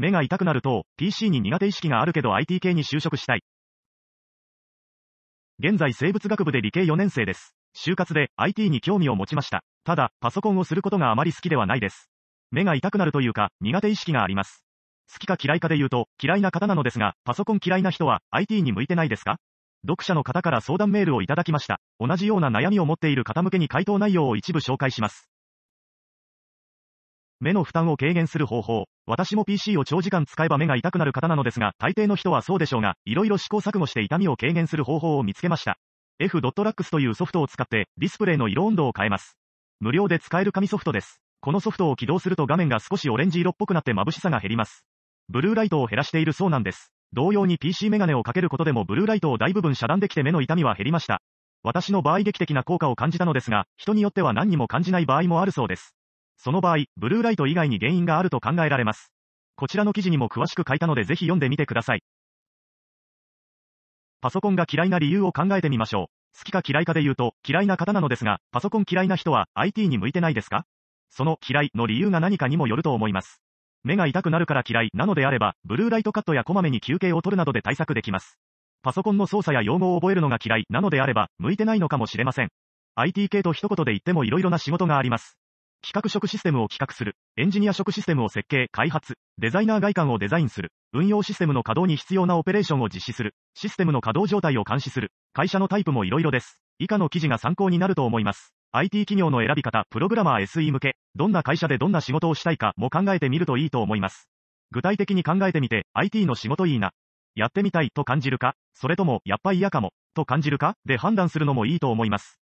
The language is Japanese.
目が痛くなると、PC に苦手意識があるけど IT 系に就職したい。現在生物学部で理系4年生です。就活で IT に興味を持ちました。ただ、パソコンをすることがあまり好きではないです。目が痛くなるというか、苦手意識があります。好きか嫌いかで言うと、嫌いな方なのですが、パソコン嫌いな人は IT に向いてないですか読者の方から相談メールをいただきました。同じような悩みを持っている方向けに回答内容を一部紹介します。目の負担を軽減する方法。私も PC を長時間使えば目が痛くなる方なのですが、大抵の人はそうでしょうが、色々試行錯誤して痛みを軽減する方法を見つけました。f l u x というソフトを使って、ディスプレイの色温度を変えます。無料で使える紙ソフトです。このソフトを起動すると画面が少しオレンジ色っぽくなって眩しさが減ります。ブルーライトを減らしているそうなんです。同様に PC メガネをかけることでもブルーライトを大部分遮断できて目の痛みは減りました。私の場合劇的な効果を感じたのですが、人によっては何にも感じない場合もあるそうです。その場合、ブルーライト以外に原因があると考えられます。こちらの記事にも詳しく書いたのでぜひ読んでみてください。パソコンが嫌いな理由を考えてみましょう。好きか嫌いかで言うと、嫌いな方なのですが、パソコン嫌いな人は IT に向いてないですかその嫌いの理由が何かにもよると思います。目が痛くなるから嫌いなのであれば、ブルーライトカットやこまめに休憩を取るなどで対策できます。パソコンの操作や用語を覚えるのが嫌いなのであれば、向いてないのかもしれません。IT 系と一言で言っても色々な仕事があります。企画職システムを企画する、エンジニア職システムを設計、開発、デザイナー外観をデザインする、運用システムの稼働に必要なオペレーションを実施する、システムの稼働状態を監視する、会社のタイプも色々です。以下の記事が参考になると思います。IT 企業の選び方、プログラマー SE 向け、どんな会社でどんな仕事をしたいかも考えてみるといいと思います。具体的に考えてみて、IT の仕事いいな。やってみたいと感じるか、それとも、やっぱ嫌かも、と感じるか、で判断するのもいいと思います。